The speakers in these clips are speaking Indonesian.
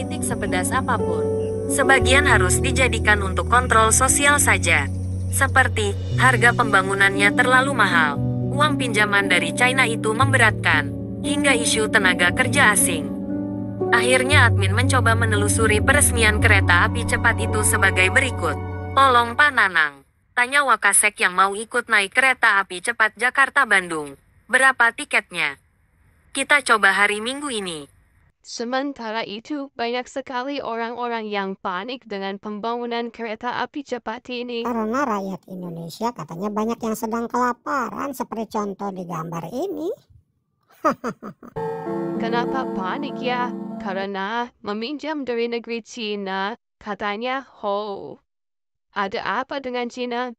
kritik sepedas apapun. Sebagian harus dijadikan untuk kontrol sosial saja. Seperti, harga pembangunannya terlalu mahal. Uang pinjaman dari China itu memberatkan. Hingga isu tenaga kerja asing. Akhirnya admin mencoba menelusuri peresmian kereta api cepat itu sebagai berikut. Tolong Pak Nanang, Tanya Wakasek yang mau ikut naik kereta api cepat Jakarta-Bandung. Berapa tiketnya? Kita coba hari Minggu ini. Sementara itu, banyak sekali orang-orang yang panik dengan pembangunan kereta api cepat ini. Karena rakyat Indonesia katanya banyak yang sedang kelaparan seperti contoh di gambar ini. Kenapa panik ya? Karena meminjam dari negeri Cina, katanya ho. Ada apa dengan Cina?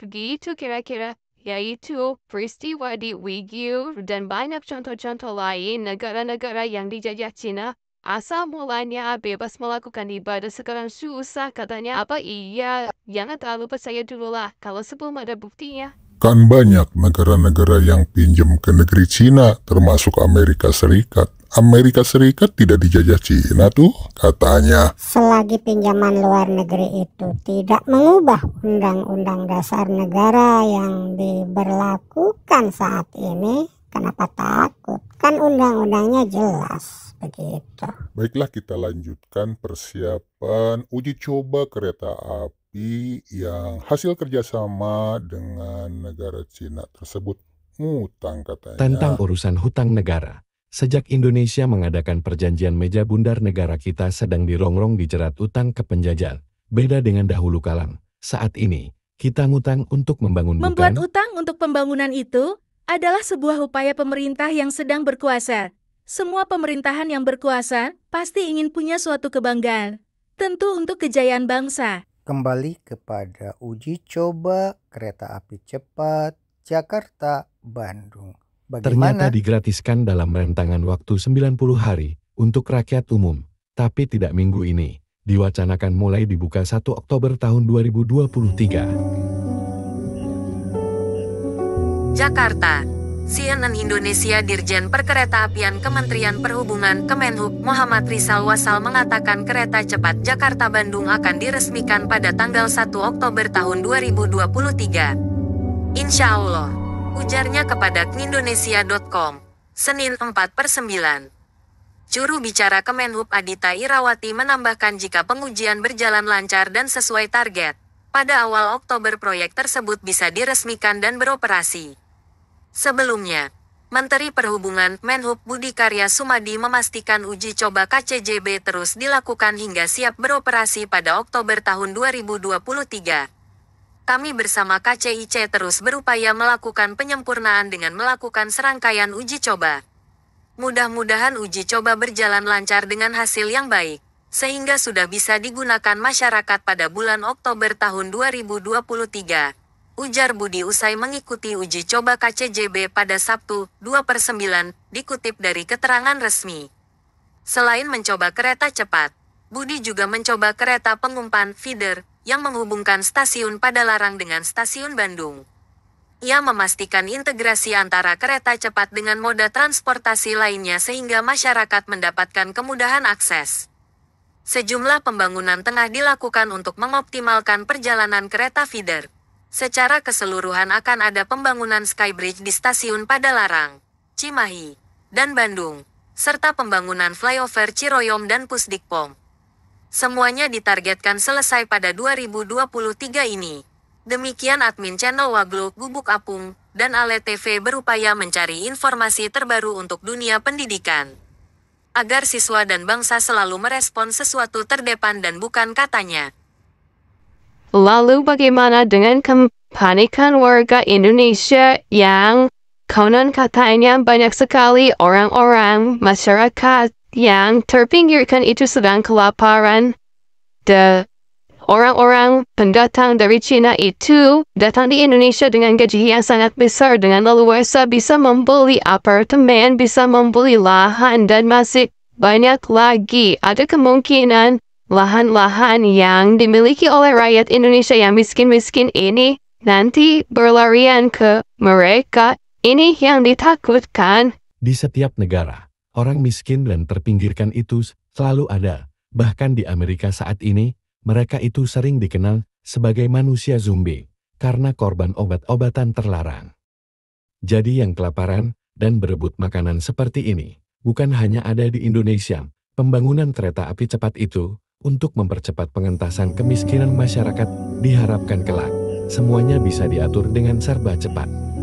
Begitu kira-kira yaitu peristiwa di Uyghur dan banyak contoh-contoh lain negara-negara yang dijajah Cina asal mulanya bebas melakukan ibadah sekarang susah katanya apa iya jangan terlalu percaya dulu lah kalau sebelum ada buktinya kan banyak negara-negara yang pinjam ke negeri Cina termasuk Amerika Serikat Amerika Serikat tidak dijajah Cina tuh katanya. Selagi pinjaman luar negeri itu tidak mengubah undang-undang dasar negara yang diberlakukan saat ini, kenapa takut? Kan undang-undangnya jelas begitu. Baiklah kita lanjutkan persiapan uji coba kereta api yang hasil kerjasama dengan negara Cina tersebut ngutang katanya. Tentang urusan hutang negara Sejak Indonesia mengadakan perjanjian meja bundar negara kita sedang dirongrong dijerat utang ke penjajah. Beda dengan dahulu kalang, saat ini, kita ngutang untuk membangun Membuat bukan? utang untuk pembangunan itu adalah sebuah upaya pemerintah yang sedang berkuasa. Semua pemerintahan yang berkuasa pasti ingin punya suatu kebanggaan, tentu untuk kejayaan bangsa. Kembali kepada uji coba kereta api cepat Jakarta-Bandung. Bagaimana? Ternyata digratiskan dalam rentangan waktu 90 hari untuk rakyat umum, tapi tidak minggu ini. Diwacanakan mulai dibuka 1 Oktober tahun 2023. Jakarta, CNN Indonesia Dirjen Perkeretaapian Kementerian Perhubungan Kemenhub Muhammad Rizal Wasal mengatakan kereta cepat Jakarta-Bandung akan diresmikan pada tanggal 1 Oktober tahun 2023. Insya Allah. Ujarnya kepada Indonesia.com, Senin 4 per 9. Juru bicara Kemenhub Adita Irawati menambahkan jika pengujian berjalan lancar dan sesuai target, pada awal Oktober proyek tersebut bisa diresmikan dan beroperasi. Sebelumnya, Menteri Perhubungan Menhub Budi Karya Sumadi memastikan uji coba KCJB terus dilakukan hingga siap beroperasi pada Oktober tahun 2023 kami bersama KCIC terus berupaya melakukan penyempurnaan dengan melakukan serangkaian uji coba. Mudah-mudahan uji coba berjalan lancar dengan hasil yang baik, sehingga sudah bisa digunakan masyarakat pada bulan Oktober tahun 2023. Ujar Budi usai mengikuti uji coba KCJB pada Sabtu, 2 per 9, dikutip dari keterangan resmi. Selain mencoba kereta cepat, Budi juga mencoba kereta pengumpan feeder yang menghubungkan stasiun Padalarang dengan stasiun Bandung. Ia memastikan integrasi antara kereta cepat dengan moda transportasi lainnya sehingga masyarakat mendapatkan kemudahan akses. Sejumlah pembangunan tengah dilakukan untuk mengoptimalkan perjalanan kereta feeder. Secara keseluruhan akan ada pembangunan skybridge di stasiun Padalarang, Cimahi, dan Bandung, serta pembangunan flyover Ciroyom dan Pusdikpom. Semuanya ditargetkan selesai pada 2023 ini. Demikian admin channel Waglo, Gubuk Apung, dan Ale TV berupaya mencari informasi terbaru untuk dunia pendidikan. Agar siswa dan bangsa selalu merespon sesuatu terdepan dan bukan katanya. Lalu bagaimana dengan kepanikan warga Indonesia yang konon katanya banyak sekali orang-orang masyarakat yang terpinggirkan itu sedang kelaparan. The orang-orang pendatang dari China itu datang di Indonesia dengan gaji yang sangat besar dengan leluasa bisa membeli apartemen, bisa membeli lahan dan masih banyak lagi ada kemungkinan lahan-lahan yang dimiliki oleh rakyat Indonesia yang miskin-miskin ini nanti berlarian ke mereka. Ini yang ditakutkan. Di setiap negara, Orang miskin dan terpinggirkan itu selalu ada. Bahkan di Amerika saat ini, mereka itu sering dikenal sebagai manusia zombi karena korban obat-obatan terlarang. Jadi yang kelaparan dan berebut makanan seperti ini bukan hanya ada di Indonesia. Pembangunan kereta api cepat itu untuk mempercepat pengentasan kemiskinan masyarakat diharapkan kelak semuanya bisa diatur dengan serba cepat.